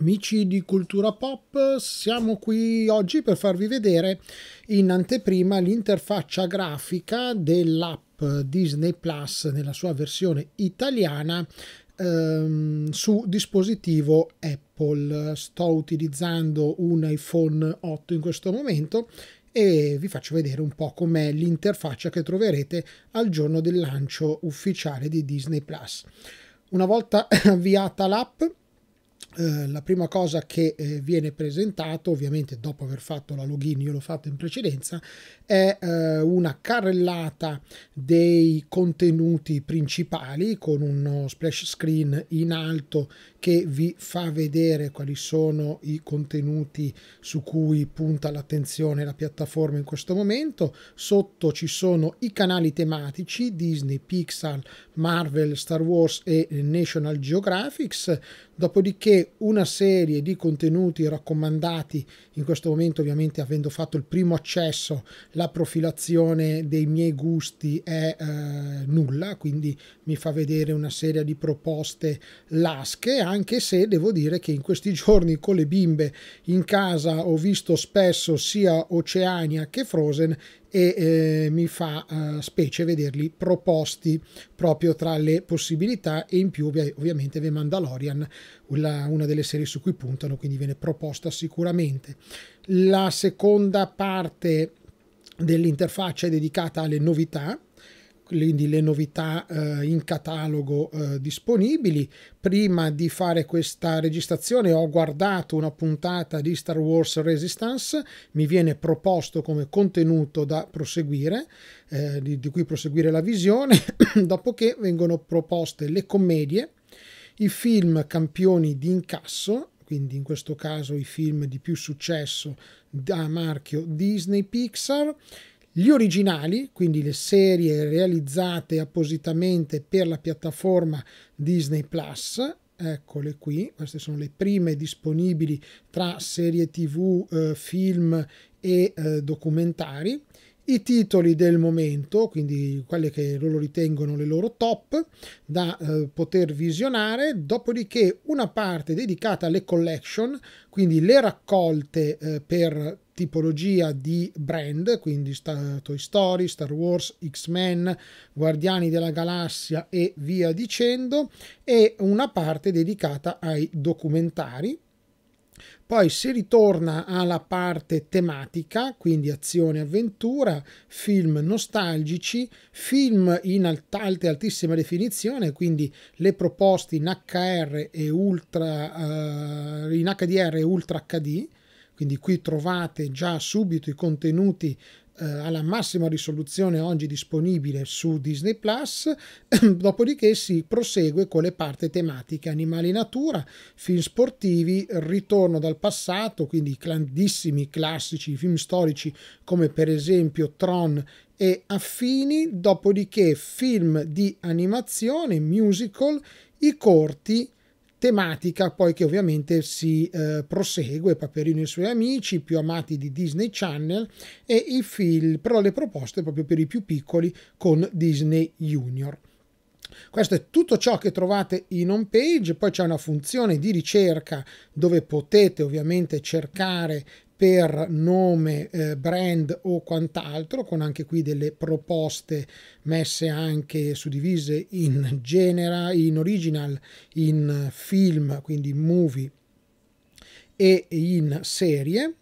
Amici di Cultura Pop, siamo qui oggi per farvi vedere in anteprima l'interfaccia grafica dell'app Disney Plus nella sua versione italiana ehm, su dispositivo Apple. Sto utilizzando un iPhone 8 in questo momento e vi faccio vedere un po' com'è l'interfaccia che troverete al giorno del lancio ufficiale di Disney Plus. Una volta avviata l'app eh, la prima cosa che eh, viene presentato, ovviamente dopo aver fatto la login, io l'ho fatto in precedenza, è eh, una carrellata dei contenuti principali con uno eh, splash screen in alto che vi fa vedere quali sono i contenuti su cui punta l'attenzione la piattaforma in questo momento. Sotto ci sono i canali tematici Disney, Pixar, Marvel, Star Wars e National Geographics dopodiché una serie di contenuti raccomandati, in questo momento ovviamente avendo fatto il primo accesso la profilazione dei miei gusti è eh, nulla, quindi mi fa vedere una serie di proposte lasche, anche se devo dire che in questi giorni con le bimbe in casa ho visto spesso sia Oceania che Frozen e eh, mi fa eh, specie vederli proposti proprio tra le possibilità e in più ovviamente The Mandalorian, una, una delle serie su cui puntano, quindi viene proposta sicuramente. La seconda parte dell'interfaccia è dedicata alle novità quindi le novità eh, in catalogo eh, disponibili. Prima di fare questa registrazione ho guardato una puntata di Star Wars Resistance, mi viene proposto come contenuto da proseguire, eh, di, di cui proseguire la visione, dopo che vengono proposte le commedie, i film campioni di incasso quindi in questo caso i film di più successo da marchio Disney Pixar, gli originali, quindi le serie realizzate appositamente per la piattaforma Disney Plus, eccole qui, queste sono le prime disponibili tra serie tv, eh, film e eh, documentari, i titoli del momento, quindi quelle che loro ritengono le loro top da eh, poter visionare, dopodiché una parte dedicata alle collection, quindi le raccolte eh, per tipologia di brand, quindi Toy Story, Star Wars, X-Men, Guardiani della Galassia e via dicendo, e una parte dedicata ai documentari. Poi si ritorna alla parte tematica, quindi azione e avventura, film nostalgici, film in alt- alte altissima definizione, quindi le proposte in HR e ultra eh, in HDR e ultra HD quindi qui trovate già subito i contenuti eh, alla massima risoluzione oggi disponibile su Disney Plus, dopodiché si prosegue con le parti tematiche animali natura, film sportivi, ritorno dal passato, quindi grandissimi classici film storici come per esempio Tron e affini, dopodiché film di animazione, musical, i corti tematica poi che ovviamente si eh, prosegue, Paperino e i suoi amici più amati di Disney Channel e i film, però le proposte proprio per i più piccoli con Disney Junior. Questo è tutto ciò che trovate in home page, poi c'è una funzione di ricerca dove potete ovviamente cercare per nome, eh, brand o quant'altro, con anche qui delle proposte messe anche suddivise in genera, in original, in film, quindi movie e in serie.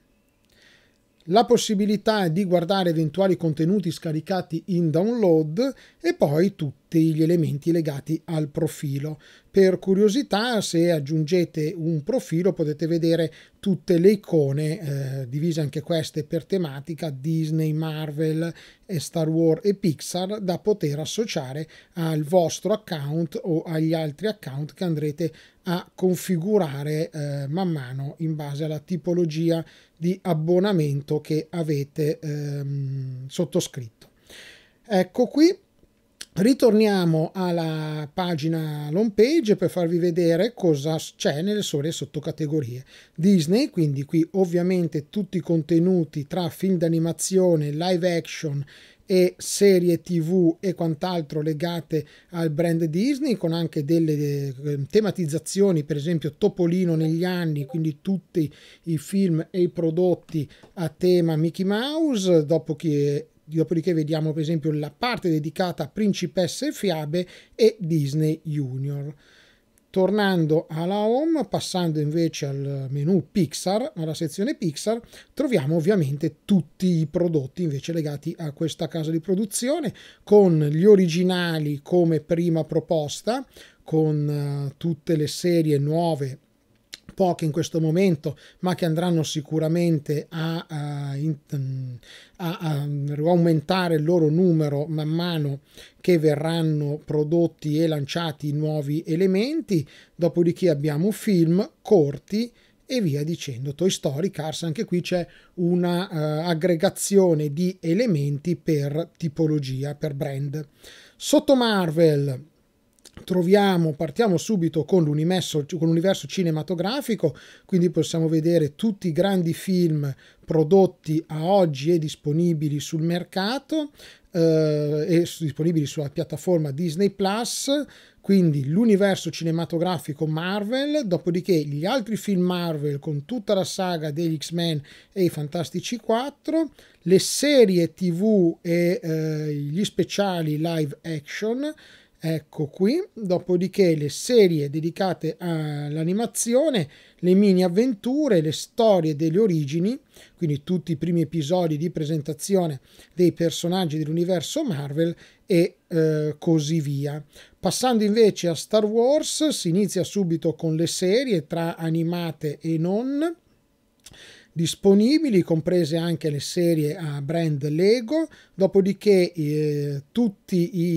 La possibilità di guardare eventuali contenuti scaricati in download e poi tutto tutti gli elementi legati al profilo. Per curiosità, se aggiungete un profilo potete vedere tutte le icone, eh, divise anche queste per tematica, Disney, Marvel, Star Wars e Pixar, da poter associare al vostro account o agli altri account che andrete a configurare eh, man mano in base alla tipologia di abbonamento che avete ehm, sottoscritto. Ecco qui Ritorniamo alla pagina home page per farvi vedere cosa c'è nelle sole sottocategorie. Disney, quindi qui ovviamente tutti i contenuti tra film d'animazione, live action e serie tv e quant'altro legate al brand Disney con anche delle ehm, tematizzazioni per esempio Topolino negli anni quindi tutti i film e i prodotti a tema Mickey Mouse dopo che Dopodiché vediamo per esempio la parte dedicata a Principesse e Fiabe e Disney Junior. Tornando alla home, passando invece al menu Pixar, alla sezione Pixar, troviamo ovviamente tutti i prodotti invece legati a questa casa di produzione, con gli originali come prima proposta, con eh, tutte le serie nuove poche in questo momento, ma che andranno sicuramente a, a, a, a aumentare il loro numero man mano che verranno prodotti e lanciati nuovi elementi. Dopodiché abbiamo film corti e via dicendo. Toy Story Cars, anche qui c'è una uh, aggregazione di elementi per tipologia, per brand. Sotto Marvel troviamo, partiamo subito con l'universo, con l'universo, cinematografico, quindi possiamo vedere tutti i grandi film prodotti a oggi e disponibili sul mercato eh, e disponibili sulla piattaforma Disney Plus, quindi l'universo cinematografico Marvel, dopodiché gli altri film Marvel con tutta la saga degli X-Men e i Fantastici 4, le serie TV e eh, gli speciali live action Ecco qui, dopodiché le serie dedicate all'animazione, le mini avventure, le storie delle origini, quindi tutti i primi episodi di presentazione dei personaggi dell'universo Marvel e eh, così via. Passando invece a Star Wars, si inizia subito con le serie tra animate e non disponibili, comprese anche le serie a brand Lego, dopodiché eh, tutti i,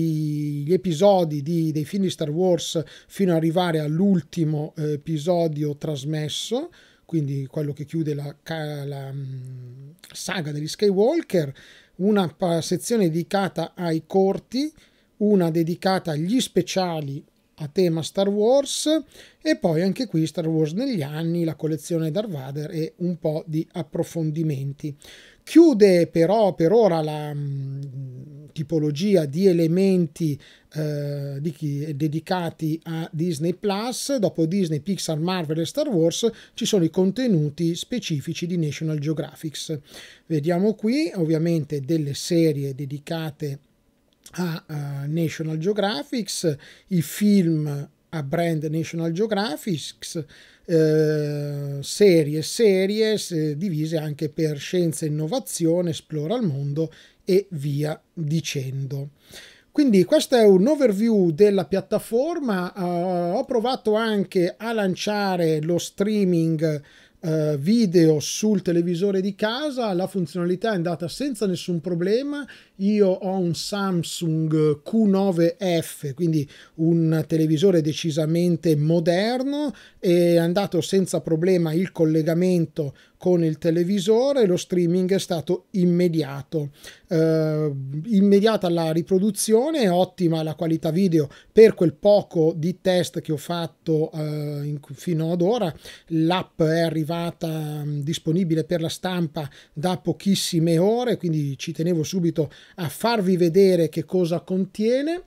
gli episodi di, dei film di Star Wars fino ad arrivare all'ultimo eh, episodio trasmesso, quindi quello che chiude la, la mm, saga degli Skywalker, una sezione dedicata ai corti, una dedicata agli speciali a tema Star Wars e poi anche qui Star Wars negli anni, la collezione Darth Vader e un po' di approfondimenti. Chiude però per ora la mm, tipologia di elementi eh, di chi, dedicati a Disney Plus, dopo Disney, Pixar, Marvel e Star Wars ci sono i contenuti specifici di National Geographic. Vediamo qui ovviamente delle serie dedicate a a uh, National Geographic, i film a brand National Geographic, eh, serie serie se divise anche per scienza e innovazione, esplora il mondo e via dicendo. Quindi questo è un overview della piattaforma, uh, ho provato anche a lanciare lo streaming eh, video sul televisore di casa, la funzionalità è andata senza nessun problema. Io ho un Samsung Q9F, quindi un televisore decisamente moderno, è andato senza problema il collegamento con il televisore, lo streaming è stato immediato eh, immediata la riproduzione, ottima la qualità video per quel poco di test che ho fatto eh, in, fino ad ora. L'app è arrivata mh, mm, disponibile per la stampa da pochissime ore, quindi ci tenevo subito a farvi vedere che cosa contiene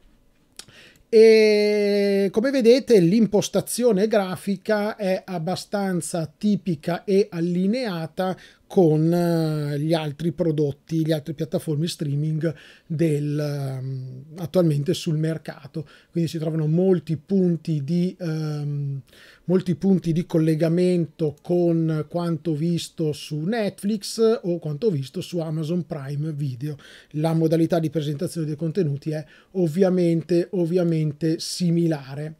e come vedete l'impostazione grafica è abbastanza tipica e allineata con eh, gli altri prodotti, le altre piattaforme streaming del, ehm, attualmente sul mercato. Quindi si trovano molti punti, di, um, molti punti di collegamento con quanto visto su Netflix o quanto visto su Amazon Prime Video. La modalità di presentazione dei contenuti è ovviamente, ovviamente similare.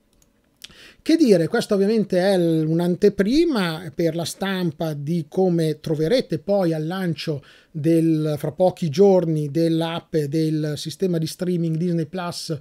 Che dire, questo ovviamente è un'anteprima per la stampa di come troverete poi al lancio del, fra pochi giorni dell'app del sistema di streaming Disney Plus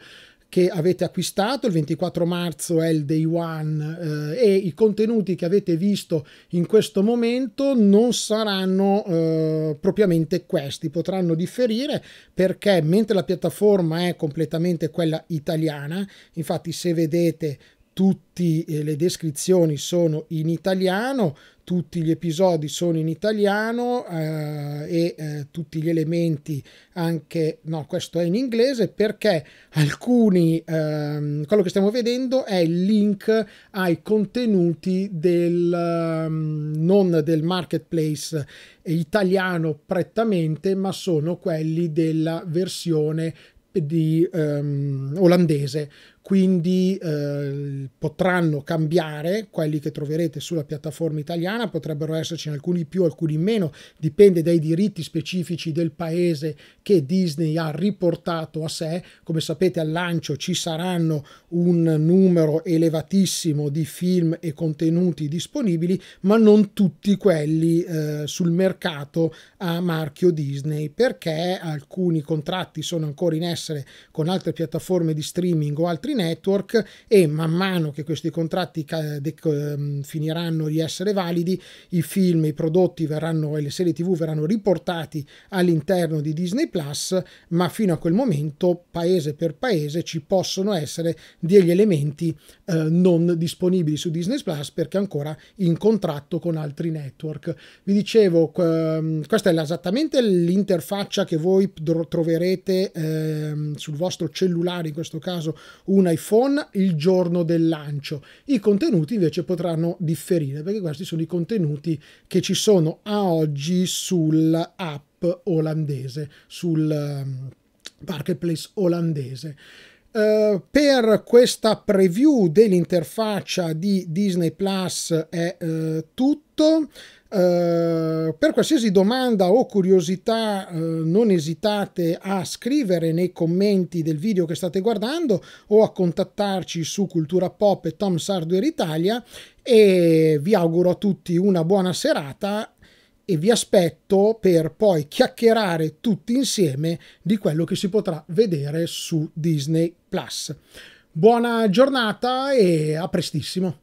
che avete acquistato, il 24 marzo è il day one eh, e i contenuti che avete visto in questo momento non saranno eh, propriamente questi, potranno differire perché mentre la piattaforma è completamente quella italiana, infatti se vedete tutte eh, le descrizioni sono in italiano, tutti gli episodi sono in italiano eh, e eh, tutti gli elementi anche, no, questo è in inglese perché alcuni, ehm, quello che stiamo vedendo è il link ai contenuti del, um, non del marketplace italiano prettamente, ma sono quelli della versione di, um, olandese quindi eh, potranno cambiare quelli che troverete sulla piattaforma italiana, potrebbero esserci alcuni più, alcuni meno, dipende dai diritti specifici del paese che Disney ha riportato a sé. Come sapete al lancio ci saranno un numero elevatissimo di film e contenuti disponibili, ma non tutti quelli eh, sul mercato a marchio Disney, perché alcuni contratti sono ancora in essere con altre piattaforme di streaming o altri Factory Network e man mano che questi contratti ehm, finiranno di essere validi, i film, i prodotti verranno e le serie TV verranno riportati all'interno di Disney Plus, ma fino a quel momento, paese per paese, ci possono essere degli elementi eh, non disponibili su Disney Plus perché ancora in contratto con altri network. Vi dicevo, ehm, questa è esattamente l'interfaccia che voi troverete ehm, sul vostro cellulare, in questo caso un un iPhone il giorno del lancio. I contenuti invece potranno differire perché questi sono i contenuti che ci sono a oggi sull'app olandese, sul ehm, marketplace olandese. Uh, per questa preview dell'interfaccia di Disney Plus è uh, tutto. Eh, per qualsiasi domanda o curiosità uh, non esitate a scrivere nei commenti del video che state guardando o a contattarci su Cultura Pop e Tom Sardware Italia e vi auguro a tutti una buona serata e vi aspetto per poi chiacchierare tutti insieme di quello che si potrà vedere su Disney Plus. Buona giornata e a prestissimo!